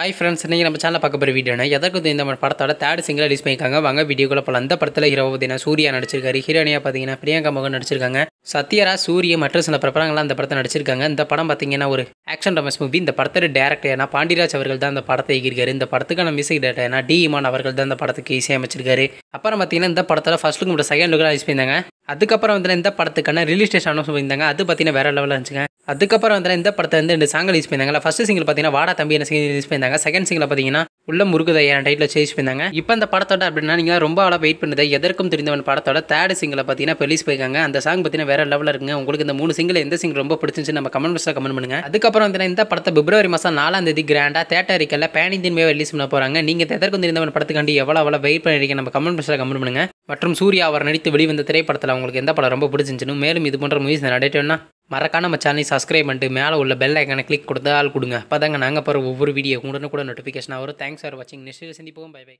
hi friends இன்றைக்கி நம்ம சேனலில் பார்க்க போகிற வீடியோனா எதற்கு இந்த படத்தோட தேர்ட் சிங்கில் ரிலீஸ் பண்ணியிருக்காங்க வாங்க வீடியோக்குள்ளே போல அந்த படத்தில் ஹீரோ பார்த்தீங்கன்னா சூர்யா நடிச்சிருக்காரு ஹீரோனியாக பார்த்தீங்கன்னா பிரியங்கா மகன் நடிச்சிருக்காங்க சத்யரா சூரிய மற்ற சில பிரபலங்கள்லாம் அந்த படத்தை நடிச்சிருக்காங்க இந்த படம் பார்த்தீங்கன்னா ஒரு ஆக்ஷன் ரமஸ் மூவி இந்த டேரக்டர் என்ன பாண்டிராஜ் அவர்கள் தான் அந்த படத்தை இயக்கியிருக்காரு இந்த படத்துக்கான மியூசிக் டேரக்டர்னா டி இமான் அவர்கள் தான் இந்த படத்துக்கு இசையமைச்சிருக்காரு அப்புறம் பார்த்தீங்கன்னா இந்த படத்தில் ஃபர்ஸ்ட் லுக் மட்டும் செகண்ட் லுக்கு ரிலீஸ் பண்ணியிருந்தாங்க அதுக்கப்புறம் வந்து இந்த படத்துக்கான ரிலீஸ் டேட் அனௌன்ஸ் பண்ணியிருந்தாங்க அது பார்த்தீங்கன்னா வேற லெவலில் இருந்துச்சுங்க அதுக்கப்புறம் வந்து இந்த படத்தை வந்து ரெண்டு சாங் ரிலீஸ் பண்ணியிருந்தாங்க ஃபஸ்ட் சிங்கிள் பார்த்தீங்கன்னா வாடா தம்பி என்ன சிங்கிள் ரிலீஸ் பண்ணியிருந்தாங்க செகண்ட் சிங்கில் பார்த்தீங்கன்னா உள்ள என் டைட்டில் சேஞ்ச் பண்ணாங்க இப்போ அந்த படத்தோட அப்படின்னா நீங்கள் ரொம்ப ஆளாக வெயிட் பண்ணுறது எதற்கும் தெரிந்தவன் படத்தோட தேர்ட் சிங்கில் பார்த்தீங்கன்னா ரிலீஸ் போயிருக்காங்க அந்த சாங் பார்த்தீங்கன்னா வேற லெவலில் இருக்குங்க உங்களுக்கு இந்த மூணு சிங்கிள் எந்த சிங்கிள் ரொம்ப பிடிச்சிச்சு நம்ம கமெண்ட் பாக்ஸில் கமெண்ட் பண்ணுங்க அதுக்கப்புறம் வந்து இந்த படத்தை பிப்ரவரி மாதம் நாலாம் தேதி கிராண்டாக தேட்டர் இருக்கல இந்தியன் மேவே ரிலீஸ் பண்ண போகிறாங்க நீங்கள் எதற்கும் தெரிந்தவன் படத்துக்காண்டி எவ்வளோ அவ்வளோ வெயிட் பண்ணிருக்கீங்க நம்ம கமெண்ட் பாக்ஸில் கமெண்ட் பண்ணுங்க மற்றும் சூர்யா அவர் நடித்து வெளிவந்த திரைப்படத்தில் அவங்களுக்கு எந்த படம் ரொம்ப பிடிச்சிருந்துச்சுன்னு மேலும் இது போன்ற மூவிஸ் நடட்டோம்னா மறக்காம நம்ம சேனலை சப்ஸ்கிரைப் பண்ணிட்டு மேலே உள்ள பெல் ஐக்கனை கிளிக் கொடுத்தால் ஆள் கொடுங்க அப்போ தாங்க நாங்கள் போகிற ஒவ்வொரு வீடியோ உடனே கூட நோட்டிஃபிகேஷன் வரும் தேங்க்ஸ் ஃபார் வாட்சிங் நெக்ஸ்ட் சந்திப்போம் பை பை